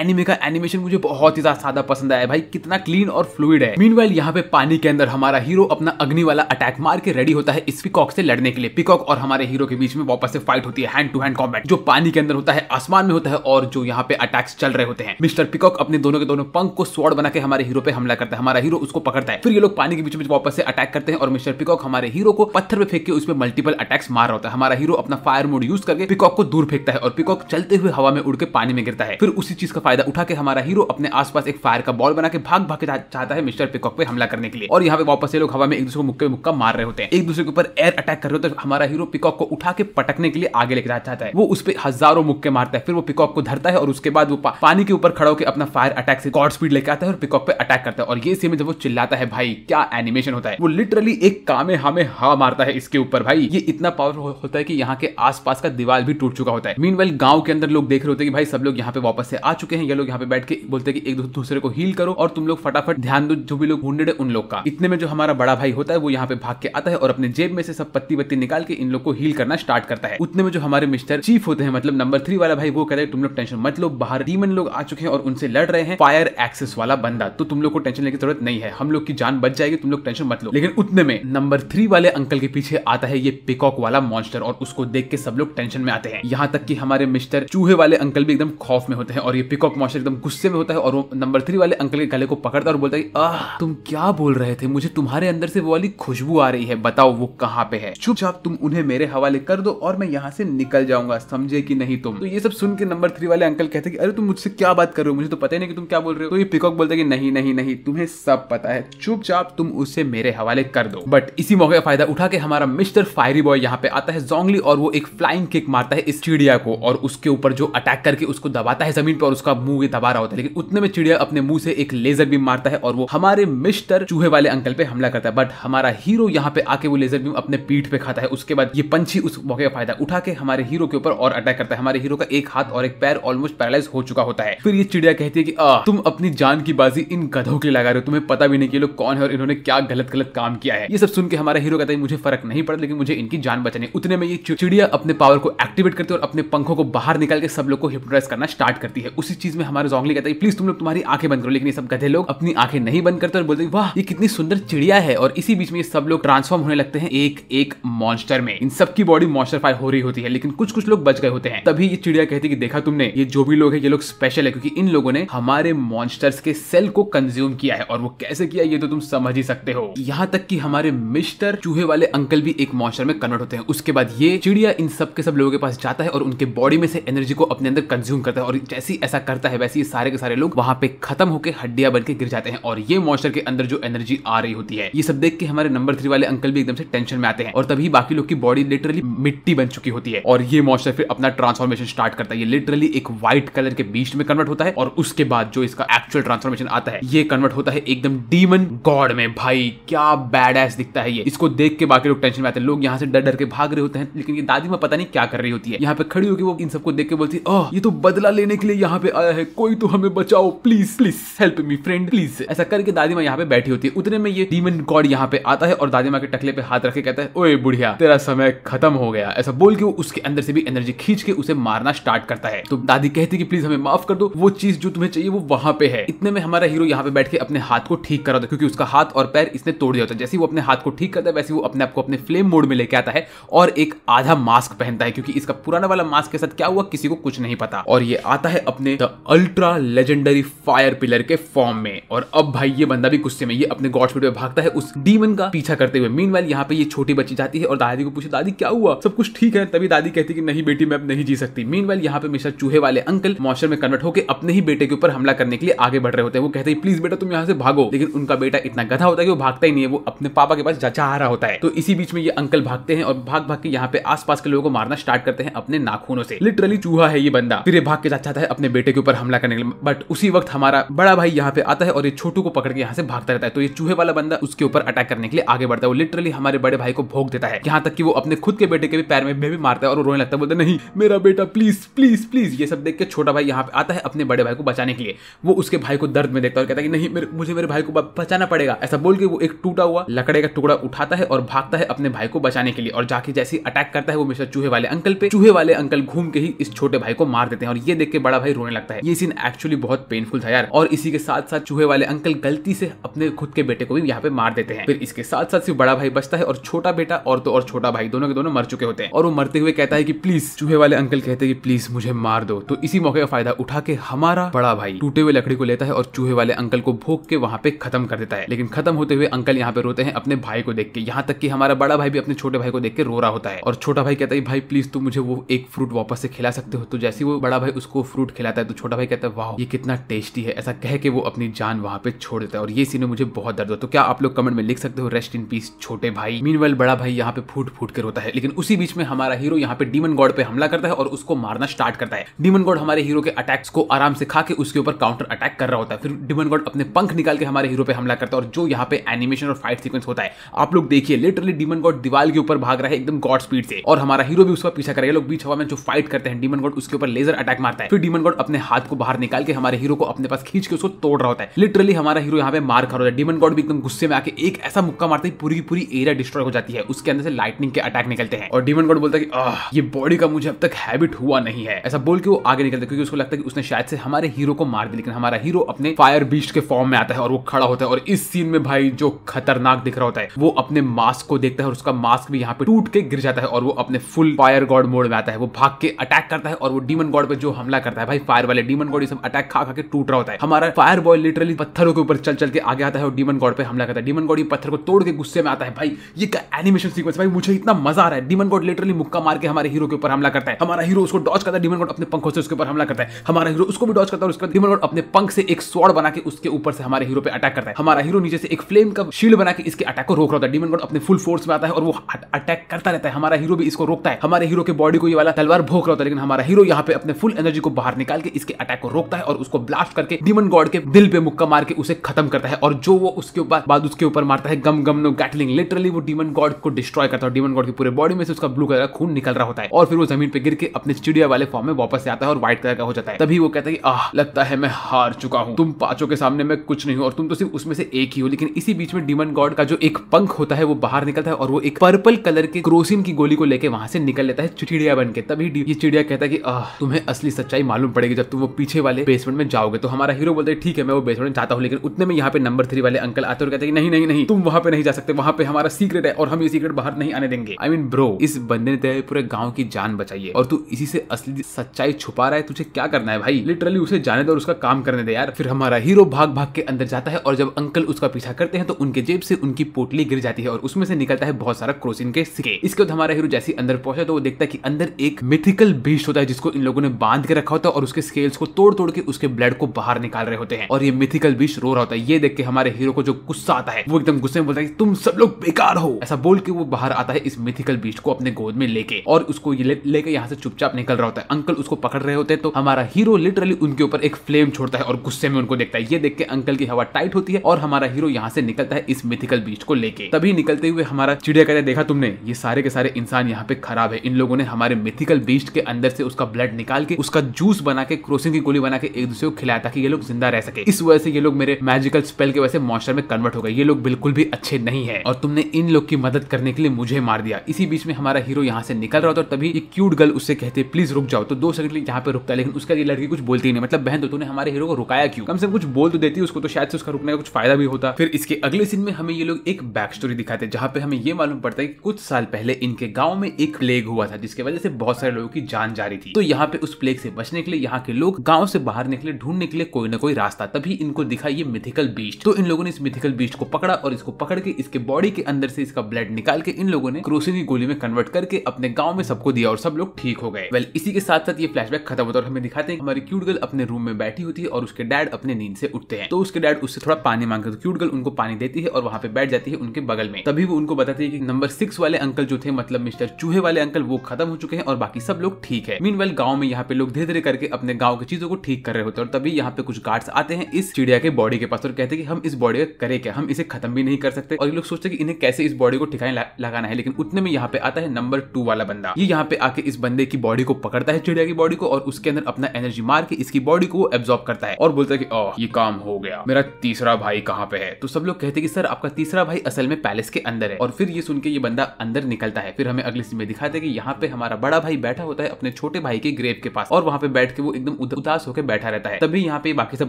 एनिमे का एनिमेशन मुझे बहुत ही ज्यादा सादा पसंद आया भाई कितना क्लीन और फ्लूड है मीन यहाँ पे पानी के अंदर हमारा हीरो अपना अग्नि वाला अटैक मार के रेडी रेडी होता है इस पिकॉक से लड़ने के लिए पिकॉक और हमारे हीरो के बीच में वापस से फाइट होती है हैंड टू हैंड कॉम्बैट जो पानी के अंदर होता है आसमान में होता है और जो यहाँ पे अटैक्स चल रहे होते हैं मिस्टर पिकॉक अपने दोनों के दोनों पंख को स्वर्ड बना के हमारे हीरो पे हमला करता है हमारा हीरो उसको पकड़ता है फिर ये लोग पानी के बीच में वापस से अटैक करते हैं और मिस्टर पिकॉक हमारे हीरो को पत्थर पे फेंक के उसमें मल्टीपल अटैक्स मार रहा होता है हमारा हीरो अपना फायर मोड यूज करके पिकॉक को दूर फेंकता है और पिकॉक चलते हुए हवा में उड़ के पानी में गिरता है फिर उसी चीज का फायदा उठा के हमारा हीरो अपने आसपास एक फायर का बॉल बना के भाग भाग के चाहता है मिस्टर पिकॉक पे हमला करने के लिए और यहाँ पे वापस ये लोग हवा में एक दूसरे को मुक्के मुक्का मार रहे होते हैं एक दूसरे के ऊपर एयर अटैक कर रहे हो तो हमारा हीरो पिकॉक को उठा के पटकने के लिए आगे लेकर जाता है वो उस पर हजारों मुक्के मारता है फिर वो पिकॉक को धरता है और उसके बाद वो पानी के ऊपर खड़ा होकर अपना फायर अटैक से गॉड स्पीड लेकर आता है और पिकॉक पे अटैक करता है और ये सीमें जब वो चिल्लाता है भाई क्या एनिमेशन होता है वो लिटरली एक कामे हमें हा मारता है इसके ऊपर भाई ये इतना पावर होता है कि यहाँ के आसपास का दीवार भी टूट चुका होता है मीन वेल गांव के अंदर लोग देख रहे होते हैं कि भाई सब लोग यहाँ पे वापस से आ चुके हैं ये लोग यहाँ पे बैठ के बोलते हैं कि एक दूसरे को हील करो और तुम लोग फटाफट ध्यान दो जो भी लोग ढूंढे उन लोग का इतने में जो हमारा बड़ा भाई होता है वो यहाँ पे भाग के आता है और अपने जेब में से सब पत्ती वत्ती निकाल के इन लोग को हील करना स्टार्ट करता है उतने में जो हमारे मिस्टर चीफ होते हैं मतलब नंबर थ्री वाला भाई वो कहता है तुम लोग टेंशन मत लो बाहर डीमन लोग आ चुके हैं और उनसे लड़ रहे हैं फायर एक्सेस वाला बंदा तो तुम लोग को टेंशन लेने की जरूरत नहीं है हम लोग की जान बच जाएगी तुम लोग टेंशन मत लो लेकिन उतने में नंबर थ्री वाले अंकल के पीछे आता है ये पिकॉक वाला मॉन्स्टर और उसको देख के सब लोग टेंशन में आते हैं यहाँ तक की हमारे मिस्टर चूहे वाले अंकल भी एकदम खौफ में होते हैं और ये पिकॉक मॉन्स्टर एकदम गुस्से में होता है और वो नंबर थ्री वाले अंकल के गले को पकड़ता है और बोलता है तुम क्या बोल रहे थे मुझे तुम्हारे अंदर से वो वाली खुशबू आ रही है बताओ वो कहाँ पे है चुपचाप तुम उन्हें मेरे हवाले कर दो और मैं यहाँ से निकल जाऊंगा समझे कि नहीं तुम तो ये सब सुन के नंबर थ्री वाले अंकल कहते कि अरे तुम मुझसे क्या बात कर रहे हो मुझे तो पता ही नहीं कि तुम क्या बोल रहे हो तो ये पिकॉक बोलते कि नहीं नहीं नहीं तुम्हें सब पता है चुपचाप तुम उसे मेरे हवाले कर दो बट इसी मौके का फायदा उठा के हमारा मिस्टर फायरी बॉय यहाँ पे आता है जोंगली और वो एक फ्लाइंग किक मारता है इस चिड़िया को और उसके ऊपर जो अटैक करके उसको दबाता है जमीन पर उसका मुंह दबा रहा होता है लेकिन उतने में चिड़िया अपने मुंह से एक लेजर भी मारता है और वो हमारे मिस्टर चूहे वाले अंकल पे हमला करता है बट हमारा हीरो यहाँ पे आके वो लेजर बीम अपने पीठ पे खाता है उसके बाद ये पंछी उस मौके का फायदा उठा के हमारे हीरो के ऊपर और अटैक करता है हमारे हीरो का एक हाथ और एक पैर ऑलमोस्ट पैरालाइज हो चुका होता है फिर ये चिड़िया कहती है कि आ, तुम अपनी जान की बाजी इन गधों के लगा रहे हो तुम्हें पता भी नहीं कि लोग कौन है और इन्होंने क्या गलत गलत काम किया है ये सब सुन के हमारा हीरो कहता है मुझे फर्क नहीं पड़ा लेकिन मुझे इनकी जान बचानी उतने में ये चिड़िया अपने पावर को एक्टिवेट करती है और अपने पंखों को बाहर निकाल के सब लोग को हिप्नोटाइज करना स्टार्ट करती है उसी चीज में हमारे जोंगली कहता है प्लीज तुम लोग तुम्हारी आंखें बंद करो लेकिन ये सब गधे लोग अपनी आंखें नहीं बंद करते और बोलते वाह ये कितनी सुंदर चिड़िया है और इसी बीच में ये सब लोग ट्रांसफॉर्म होने लगते हैं एक एक मॉन्स्टर में इन सबकी बॉडी मॉन्स्टरफाई हो रही होती है लेकिन कुछ कुछ लोग बच गए होते हैं तभी ये चिड़िया कहती है कि देखा तुमने ये जो भी लोग है ये लोग स्पेशल है क्योंकि इन लोगों ने हमारे मॉन्स्टर्स के सेल को कंज्यूम किया है और वो कैसे किया ये तो तुम समझ ही सकते हो यहाँ तक की हमारे मिस्टर चूहे वाले अंकल भी एक मॉन्स्टर में कन्वर्ट होते हैं उसके बाद ये चिड़िया इन सब के सब लोगों के पास जाता है और उनके बॉडी में से एनर्जी को अपने अंदर कंज्यूम करता है और जैसे ऐसा करता है वैसे ये सारे के सारे लोग वहां पे खत्म होकर हड्डियां बनकर गिर जाते हैं और ये मॉन्स्टर के अंदर जो एनर्जी आ रही होती है ये सब देख के हमारे नंबर थ्री वाले अंकल भी एकदम से टेंशन में आते हैं और तभी बाकी लोग की बॉडी लिटरली मिट्टी बन चुकी होती है और ये मॉन्स्टर फिर अपना ट्रांसफॉर्मेशन स्टार्ट करता है ये लिटरली एक व्हाइट कलर के बीच में कन्वर्ट होता है और उसके बाद जो इसका एक्चुअल ट्रांसफॉर्मेशन आता है ये कन्वर्ट होता है एकदम डीमन गॉड में भाई क्या बैड एस दिखता है ये इसको देख के बाकी लोग टेंशन में आते हैं लोग यहाँ से डर डर के भाग रहे होते हैं लेकिन ये दादी में पता नहीं क्या कर रही होती है यहाँ पे खड़ी होगी वो इन सबको देख के बोलती है ये तो बदला लेने के लिए यहाँ पे आया है कोई तो हमें बचाओ please please help me friend please ऐसा करके दादी माँ यहाँ पे बैठी होती है उतने में ये डीमन गॉड यहाँ पे आता है और दादी माँ के टकले तकले पे हाथ रखे कहता है ओए बुढ़िया तेरा समय खत्म हो गया ऐसा बोल के वो उसके अंदर से भी एनर्जी खींच के उसे मारना स्टार्ट करता है तो दादी कहती कि प्लीज हमें माफ कर दो वो चीज जो तुम्हें चाहिए वो वहां पे है इतने में हमारा हीरो यहाँ पे बैठ के अपने हाथ को ठीक करा था क्योंकि उसका हाथ और पैर इसने तोड़ दिया होता है जैसे वो अपने हाथ को ठीक करता है वैसे वो अपने आप को अपने फ्लेम मोड में लेके आता है और एक आधा मास्क पहनता है क्योंकि इसका पुराना वाला मास्क के साथ क्या हुआ किसी को कुछ नहीं पता और ये आता है अपने the ultra legendary fire pillar के फॉर्म में और अब भाई ये बंदा भी गुस्से में ये अपने गॉड स्पीड में भागता है उस डीमन का पीछा करते हुए मीन वेल यहाँ पे ये छोटी बच्ची जाती है और दादी को पूछे दादी क्या हुआ सब कुछ ठीक है तभी दादी कहती कि नहीं बेटी मैं अब नहीं जी सकती मीन वेल यहाँ पे मिस्टर चूहे वाले अंकल मॉशर में कन्वर्ट होकर अपने ही बेटे के ऊपर हमला करने के लिए आगे बढ़ रहे होते हैं वो कहते हैं प्लीज बेटा तुम यहाँ से भागो लेकिन उनका बेटा इतना गधा होता है कि वो भागता ही नहीं है वो अपने पापा के पास जा रहा होता है तो इसी बीच में ये अंकल भागते हैं और भाग भाग के यहाँ पे आसपास के लोगों को मारना स्टार्ट करते हैं अपने नाखूनों से लिटरली चूहा है ये बंदा फिर भाग के जाता है अपने बेटे के ऊपर हमला करने के लिए बट उसी वक्त हमारा बड़ा भाई यहाँ पे आता है और ये छोटू को पकड़ के यहाँ से भागता रहता है तो ये चूहे वाला बंदा उसके ऊपर अटैक करने के लिए आगे बढ़ता है वो लिटरली फाइनली हमारे बड़े भाई को भोग देता है यहाँ तक कि वो अपने खुद के बेटे के भी पैर में भी मारता है और रोने लगता है बोलते नहीं मेरा बेटा प्लीज प्लीज प्लीज ये सब देख के छोटा भाई यहाँ पे आता है अपने बड़े भाई को बचाने के लिए वो उसके भाई को दर्द में देखता है और कहता है कि नहीं मेरे, मुझे मेरे भाई को बचाना पड़ेगा ऐसा बोल के वो एक टूटा हुआ लकड़े का टुकड़ा उठाता है और भागता है अपने भाई को बचाने के लिए और जाके जैसे अटैक करता है वो मिस्टर चूहे वाले अंकल पे चूहे वाले अंकल घूम के ही इस छोटे भाई को मार देते हैं और ये देख के बड़ा भाई रोने लगता है ये सीन एक्चुअली बहुत पेनफुल था यार और इसी के साथ साथ चूहे वाले अंकल गलती से अपने खुद के बेटे को भी यहाँ पे मार देते हैं फिर इसके साथ साथ सिर्फ बड़ा भाई बचता है और छोटा बेटा और तो और छोटा भाई दोनों के दोनों मर चुके होते हैं और वो मरते हुए कहता है कि प्लीज चूहे वाले अंकल कहते हैं कि प्लीज मुझे मार दो तो इसी मौके का फायदा उठा के हमारा बड़ा भाई टूटे हुए लकड़ी को लेता है और चूहे वाले अंकल को भोग के वहां पे खत्म कर देता है लेकिन खत्म होते हुए अंकल यहाँ पे रोते हैं अपने भाई को देख के यहाँ तक कि हमारा बड़ा भाई भी अपने छोटे भाई को देख के रो रहा होता है और छोटा भाई कहता है भाई प्लीज तू मुझे वो एक फ्रूट वापस से खिला सकते हो तो जैसे वो बड़ा भाई उसको फ्रूट खिलाता है तो छोटा भाई कहता है वाह ये कितना टेस्टी है ऐसा कह के वो अपनी जान वहां पे छोड़ देता है और ये सीन में मुझे बहुत दर्द हो तो क्या आप लोग कमेंट में लिख सकते हो रेस्ट इन पीस छोटे पे भाई मीनवेल बड़ा भाई यहाँ पे फूट फूट के रोता है लेकिन उसी बीच में हमारा हीरो यहाँ पे डीमन गॉड पे हमला करता है और उसको मारना स्टार्ट करता है डीमन गॉड हमारे हीरो के अटैक्स को आराम से खा के उसके ऊपर काउंटर अटैक कर रहा होता है फिर डीमन गॉड अपने पंख निकाल के हमारे हीरो पे हमला करता है और जो यहाँ पे एनिमेशन और फाइट सिक्वेंस होता है आप लोग देखिए लिटरली डीमन गॉड दीवाल के ऊपर भाग रहा है एकदम गॉड स्पीड से और हमारा हीरो भी उसका पीछा करेगा लोग बीच हवा में जो फाइट करते हैं डीमन गॉड उसके ऊपर लेजर अटैक मारता है फिर डीमन गॉड अपने हाथ को बाहर निकाल के हमारे हीरो को अपने पास खींच के उसको तोड़ रहा होता है लिटरली हमारा हीरो यहाँ पे मार खा रहा है डीमन गॉड भी एकदम गुस्से में आके एक ऐसा मुक्का मारता है पूरी पूरी एरिया डिस्ट्रॉय हो जाती है उसके अंदर से लाइटनिंग के अटैक निकलते हैं और डीमन गॉड बोलता है कि ये बॉडी का मुझे अब तक हैबिट हुआ नहीं है ऐसा बोल के वो आगे निकलता है क्योंकि उसको लगता है कि उसने शायद से हमारे हीरो को मार दिया लेकिन हमारा हीरो अपने फायर बीस्ट के फॉर्म में आता है और वो खड़ा होता है और इस सीन में भाई जो खतरनाक दिख रहा होता है वो अपने मास्क को देखता है और उसका मास्क भी यहाँ पे टूट के गिर जाता है और वो अपने फुल फायर गॉड मोड में आता है वो भाग के अटैक करता है और वो डीमन गॉड पे जो हमला करता है भाई फायर वाले डीमन गॉड ये सब अटैक खा खा के टूट रहा होता है हमारा फायर बॉय लिटरली पत्थरों के ऊपर चल चल के आगे आता है और डीमन गॉड पे हमला करता है डीमन गॉड ये पत्थर को तोड़ के गुस्से में आता है भाई ये का एनिमेशन सीक्वेंस भाई मुझे इतना मजा आ रहा है डीमन गॉड लिटरली मुक्का मार के हमारे हीरो के ऊपर हमला करता है हमारा हीरो उसको डॉच करता है डीमन गॉड अपने पंखों से उसके ऊपर हमला करता है हमारा हीरो उसको भी डॉच करता है उसके बाद डीमन गॉड अपने पंख से एक स्वॉर्ड बना के उसके ऊपर से हमारे हीरो पे अटैक करता है हमारा हीरो नीचे से एक फ्लेम का शील्ड बना के इसके अटैक को रोक रहा है डीमन गॉड अपने फुल फोर्स में आता है और वो अटैक करता रहता है हमारा हीरो भी इसको रोकता है हमारे हीरो के बॉडी को ये वाला तलवार भोग रहा होता है लेकिन हमारा हीरो यहाँ पे अपने फुल एनर्जी को बाहर निकाल के इसके अटैक को रोकता है और उसको ब्लास्ट करके डीमन गॉड के दिल पे मुक्का मार के उसे खत्म करता है और जो वो उसके ऊपर बाद उसके ऊपर मारता है gum gum no gatling literally वो डीमन गॉड को डिस्ट्रॉय करता है डीमन गॉड की पूरे बॉडी में से उसका ब्लू कलर का खून निकल रहा होता है और फिर वो जमीन पे गिर के अपने चिड़िया वाले फॉर्म में वापस आता है और व्हाइट कलर का हो जाता है तभी वो कहता है आह लगता है मैं हार चुका हूँ तुम पांचों के सामने मैं कुछ नहीं हूँ और तुम तो सिर्फ उसमें से एक ही हो लेकिन इसी बीच में डीमन गॉड का जो एक पंख होता है वो बाहर निकलता है और वो एक पर्पल कलर के क्रोसिन की गोली को लेकर वहां से निकल लेता है चिड़िया बन के तभी ये चिड़िया कहता है कि आह तुम्हें असली सच्चाई मालूम पड़ेगी जब तुम वो पीछे वाले बेसमेंट में जाओगे तो हमारा हीरो बोलते ठीक है मैं वो बेसमेंट जाता हूँ लेकिन उतने में यहाँ पे नंबर थ्री वाले अंकल आते और कहते हैं नहीं नहीं नहीं तुम वहां पे नहीं जा सकते वहां पे हम हमारा सीक्रेट है और हम ये सीक्रेट बाहर नहीं आने देंगे आई मीन ब्रो इस बंदे ने तेरे पूरे गाँव की जान बचाई है और तू इसी से असली सच्चाई छुपा रहा है तुझे क्या करना है भाई लिटरली उसे जाने दो और उसका काम करने दे यार फिर हमारा हीरो भाग भाग के अंदर जाता है और जब अंकल उसका पीछा करते हैं तो उनके जेब से उनकी पोटली गिर जाती है और उसमें से निकलता है बहुत सारा क्रोसिन के सिक्के इसके बाद हमारा हीरो जैसे अंदर पहुंचा तो वो देखता है कि अंदर एक मिथिकल बीस्ट होता है जिसको इन लोगों ने बांध के रखा होता है और उसके स्केल्स को तोड़ तोड़ के उसके ब्लड को बाहर निकाल रहे होते हैं और ये मिथिकल बीस्ट रो रहा होता है ये देख के हमारे हीरो को जो गुस्सा आता है वो एकदम गुस्से में बोलता है तुम सब लोग बेकार हो ऐसा बोल के वो बाहर आता है इस मिथिकल बीस्ट को अपने गोद में लेके और उसको लेके ले यहाँ से चुपचाप निकल रहा होता है अंकल उसको पकड़ रहे होते हैं तो हमारा हीरो लिटरली उनके ऊपर एक फ्लेम छोड़ता है और गुस्से में उनको देखता है ये देख के अंकल की हवा टाइट होती है और हमारा हीरो यहाँ से निकलता है इस मिथिकल बीस्ट को लेके तभी निकलते हुए हमारा चिड़िया कहते देखा तुमने ये सारे के सारे इंसान यहाँ पे खराब है इन लोगों ने हमारे मिथिकल बीस्ट के अंदर से उसका ब्लड निकाल के उसका जूस बना के क्रोसिंग की गोली बना के एक दूसरे को खिलाया ताकि ये लोग जिंदा रह सके इस वजह से ये लोग मेरे मैजिकल स्पेल के वजह से मॉस्टर में कन्वर्ट हो गए ये लोग बिल्कुल भी अच्छे नहीं है और तुमने ने इन लोग की मदद करने के लिए मुझे मार दिया इसी बीच में हमारा हीरो यहाँ से निकल रहा था और तभी एक क्यूट गर्ल उससे कहते प्लीज रुक जाओ तो दो सेकंड यहाँ पे रुकता है लेकिन उसका ये लड़की कुछ बोलती नहीं मतलब बहन तो तूने हमारे हीरो को रुकाया क्यों कम से कुछ बोल तो देती उसको तो शायद से उसका रुकने का कुछ फायदा भी होता फिर इसके अगले सीन में हमें ये लोग एक बैक स्टोरी दिखाते जहाँ पे हमें ये मालूम पड़ता है कि कुछ साल पहले इनके गाँव में एक प्लेग हुआ था जिसकी वजह से बहुत सारे लोगों की जान जा रही थी तो यहाँ पे उस प्लेग से बचने के लिए यहाँ के लोग गाँव से बाहर निकले ढूंढने के लिए कोई ना कोई रास्ता तभी इनको दिखा ये मिथिकल बीस्ट तो इन लोगों ने इस मिथिकल बीस्ट को पकड़ा और इसको पकड़ के इसके बॉडी के अंदर से इसका ब्लड निकाल के इन लोगों ने क्रोसिन की गोली में कन्वर्ट करके अपने गाँव में सबको दिया और सब लोग ठीक हो गए वेल इसी के साथ साथ ये फ्लैशबैक खत्म होता है और हमें दिखाते हैं हमारी क्यूट गर्ल अपने रूम में बैठी होती है और उसके डैड अपने नींद से उठते हैं तो उसके डैड उससे थोड़ा पानी मांगते तो क्यूट गर्ल उनको पानी देती है और वहां पे बैठ जाती है उनके बगल में तभी वो उनको बताती है कि नंबर सिक्स वाले अंकल जो थे मतलब मिस्टर चूहे वाले अंकल वो खत्म हो चुके हैं और बाकी सब लोग ठीक है मीन गाँव में यहाँ पे लोग धीरे धीरे करके अपने गाँव की चीजों को ठीक कर रहे होते हैं और तभी यहाँ पे कुछ गार्ड्स आते हैं इस चिड़िया के बॉडी के पास और कहते हैं कि हम इस बॉडी का करे क्या हम इसे खत्म भी नहीं कर सकते और ये लोग सोचते कि इन्हें कैसे इस बॉडी को ठिकाने लगाना है लेकिन उतने में यहाँ पे आता है नंबर टू वाला बंदा ये यहाँ पे आके इस बंदे की बॉडी को पकड़ता है चिड़िया की बॉडी को और उसके अंदर अपना एनर्जी मार के इसकी बॉडी को एब्जॉर्ब करता है और बोलता है कि ये काम हो गया मेरा तीसरा भाई कहाँ पे है तो सब लोग कहते कि सर आपका तीसरा भाई असल में पैलेस के अंदर है और फिर ये सुन के ये बंदा अंदर निकलता है फिर हमें अगले सीन में दिखाते कि यहाँ पे हमारा बड़ा भाई बैठा होता है अपने छोटे भाई के ग्रेव के पास और वहाँ पे बैठ के वो एकदम उदास होकर बैठा रहता है तभी यहाँ पे बाकी सब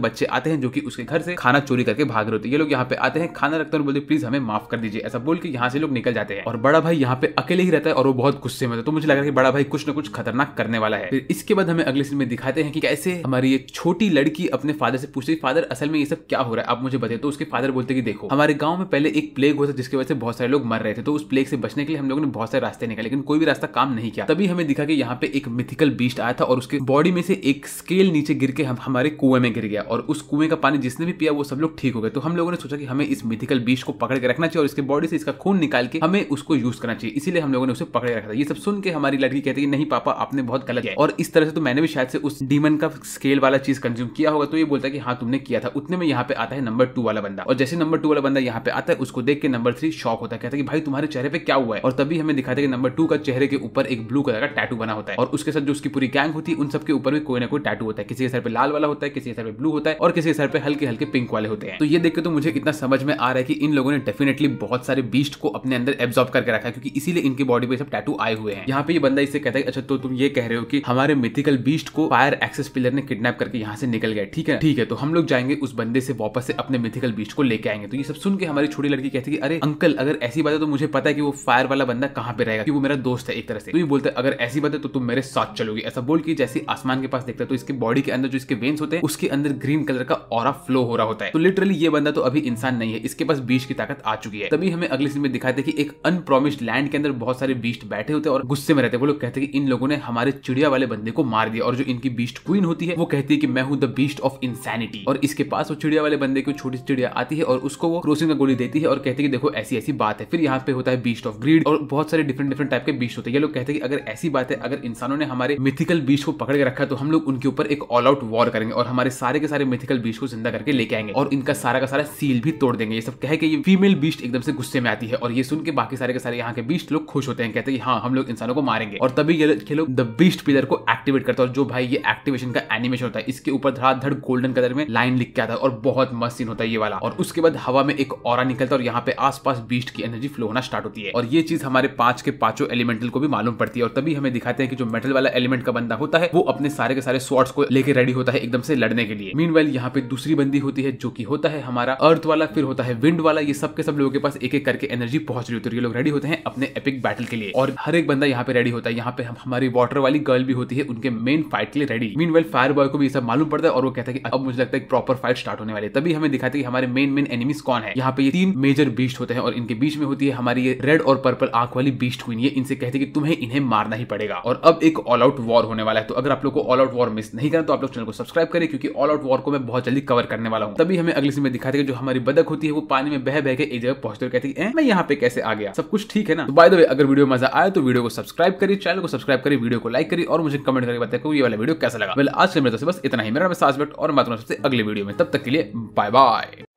बच्चे आते हैं जो की उसके घर से खाना चोरी करके भाग रहे होते ये लोग यहाँ पे आते हैं खाना रखते हैं और बोलते प्लीज हमें माफ कर दीजिए ऐसा सब बोल के यहाँ से लोग निकल जाते हैं और बड़ा भाई यहाँ पे अकेले ही रहता है और वो बहुत गुस्से में तो मुझे लग रहा है कि बड़ा भाई कुछ ना कुछ खतरनाक करने वाला है फिर इसके बाद हमें अगले सीन में दिखाते हैं कि कैसे हमारी ये छोटी लड़की अपने फादर से पूछती है फादर असल में ये सब क्या हो रहा है आप मुझे बताए तो उसके फादर बोलते कि देखो हमारे गाँव में पहले एक प्लेग होता जिसकी वजह से बहुत सारे लोग मर रहे थे तो उस प्लेग से बचने के लिए हम लोगों ने बहुत सारे रास्ते निकाले लेकिन कोई भी रास्ता काम नहीं किया तभी हमें दिखा कि यहाँ पे एक मिथिकल बीस्ट आया था और उसके बॉडी में से एक स्केल नीचे गिर के हम हमारे कुएं में गिर गया और उस कुएं का पानी जिसने भी पिया वो सब लोग ठीक हो गए तो हम लोगों ने सोचा कि हमें इस मिथिकल बीस्ट को पकड़ के रखना चाहिए और इसके बॉडी से इसका खून निकाल के हमें उसको यूज करना चाहिए इसीलिए हम लोगों ने उसे पकड़े रखा था ये सब सुन के हमारी लड़की कहती है नहीं पापा आपने बहुत गलत किया और इस तरह से तो मैंने भी शायद से उस डीमन का स्केल वाला चीज कंज्यूम किया होगा तो ये बोलता है कि हाँ तुमने किया था उतने में यहाँ पे आता है नंबर टू वाला बंदा और जैसे नंबर टू वाला बंदा यहाँ पे आता है उसको देख के नंबर थ्री शॉक होता है कहता है कि भाई तुम्हारे चेहरे पे क्या हुआ है और तभी हमें दिखाता है कि नंबर टू का चेहरे के ऊपर एक ब्लू कलर का टैटू बना होता है और उसके साथ जो उसकी पूरी गैंग होती है उन सबके ऊपर भी कोई ना कोई टैटू होता है किसी के सर पे लाल वाला होता है किसी के सर पे ब्लू होता है और किसी के सर पे हल्के हल्के पिंक वाले होते हैं तो ये देख के तो मुझे इतना समझ में आ रहा है कि इन लोगों ने डेफिनेटली बहुत सारे बीस्ट को अपने अंदर एब्जॉर्ब करके रखा है क्योंकि इसीलिए इनकी बॉडी पे सब टैटू आए हुए हैं यहाँ पे ये बंदा इसे कहता है अच्छा तो तुम ये कह रहे हो कि हमारे मिथिकल बीस्ट को फायर एक्सेस पिलर ने किडनैप करके यहाँ से निकल गया ठीक है ठीक है तो हम लोग जाएंगे उस बंदे से वापस से अपने मिथिकल बीस्ट को लेके आएंगे तो ये सब सुन के हमारी छोटी लड़की कहती है अरे अंकल अगर ऐसी बात है तो मुझे पता है कि वो फायर वाला बंदा कहाँ पे रहेगा कि वो मेरा दोस्त है एक तरह से तो ये अगर ऐसी बात है तो तुम मेरे साथ चलोगे ऐसा बोल के जैसे आसमान के पास देखता है तो इसके बॉडी के अंदर जो इसके वेन्स होते हैं उसके अंदर ग्रीन कलर का और फ्लो हो रहा होता है तो लिटरली ये बंदा तो अभी इंसान नहीं है इसके पास बीच की ताकत आ चुकी है तभी हमें अगले सीन में दिखाते कि एक अनप्रोमिस्ड लैंड के अंदर बहुत सारे बीस्ट बैठे होते हैं और गुस्से में रहते हैं वो लोग कहते हैं कि इन लोगों ने हमारे चिड़िया वाले बंदे को मार दिया और जो इनकी बीस्ट क्वीन होती है वो कहती है कि मैं हूँ द बीस्ट ऑफ इंसैनिटी और इसके पास वो चिड़िया वाले बंदे की छोटी चिड़िया आती है और उसको वो क्रोसिंग का गोली देती है और कहती है कि देखो ऐसी ऐसी बात है फिर यहाँ पे होता है बीस्ट ऑफ ग्रीड और बहुत सारे डिफरेंट डिफरेंट टाइप के बीस्ट होते हैं ये लोग कहते हैं कि अगर ऐसी बात है अगर इंसानों ने हमारे मिथिकल बीस्ट को पकड़ के रखा तो हम लोग उनके ऊपर एक ऑल आउट वॉर करेंगे और हमारे सारे के सारे मिथिकल बीस्ट को जिंदा करके लेके आएंगे और इनका सारा का सारा सील भी तोड़ देंगे ये सब कह के ये फीमेल बीस्ट एकदम से गुस्से में आती है और ये सुन के बाकी सारे के सारे यहाँ के बीस्ट लोग खुश होते हैं कहते हैं हाँ हम लोग इंसानों को मारेंगे और तभी ये लोग द बीस्ट पिलर को एक्टिवेट करता है और जो भाई ये एक्टिवेशन का एनिमेशन होता है इसके ऊपर धड़ाधड़ गोल्डन कलर में लाइन लिख के आता है और बहुत मस्त सीन होता है ये वाला और उसके बाद हवा में एक और निकलता है और यहाँ पे आसपास बीस्ट की एनर्जी फ्लो होना स्टार्ट होती है और ये चीज हमारे पांच के पांचों एलिमेंटल को भी मालूम पड़ती है और तभी हमें दिखाते हैं कि जो मेटल वाला एलिमेंट का बंदा होता है वो अपने सारे के सारे स्वॉर्ड्स को लेकर रेडी होता है एकदम से लड़ने के लिए मीन यहाँ पे दूसरी बंदी होती है जो की होता है हमारा अर्थ वाला फिर होता है विंड वाला ये सब के सब लोगों के पास एक एक करके एनर्जी पहुंच रही होती है ये लोग रेडी होते हैं अपने एपिक बैटल के लिए और हर एक बंदा यहाँ पे रेडी होता है यहाँ पे हम, हमारी वाटर वाली गर्ल भी होती है उनके मेन फाइट के लिए ready meanwhile fire boy को भी सब मालूम पड़ता है और वो कहता है कि अब मुझे लगता है प्रॉपर फाइट स्टार्ट होने वाले तभी हमें दिखाते हैं हमारे मेन मेन एनिमीज कौन है यहाँ पे ये तीन मेजर बीस्ट होते हैं और इनके बीच में होती है हमारी ये रेड और पर्पल आंख वाली बीस्ट हुई है इनसे कहते हैं कि तुम्हें इन्हें मारना ही पड़ेगा और अब एक ऑल आउट वॉर होने वाला है तो अगर आप लोग को ऑल आउट वॉर मिस नहीं करना तो आप लोग चैनल को सब्सक्राइब करें क्योंकि ऑल आउट वॉर को मैं बहुत जल्दी कवर करने वाला हूँ तभी हमें अगले समय दिखाते हैं जो हमारी बदक होती है वो पानी में बह बह के एक जगह पहुंचते कहते रहती है मैं यहाँ पे कैसे आ गया सब कुछ ठीक है ना तो बाय द वे अगर वीडियो मजा आया तो वीडियो को सब्सक्राइब करिए चैनल को सब्सक्राइब करिए वीडियो को लाइक करिए और मुझे कमेंट करके बताया कि ये वाला वीडियो कैसा लगा वेल आज से मेरे तो बस इतना ही मेरा मैं साज और मैं तुम्हारे सबसे अगले वीडियो में तब तक के लिए बाय बाय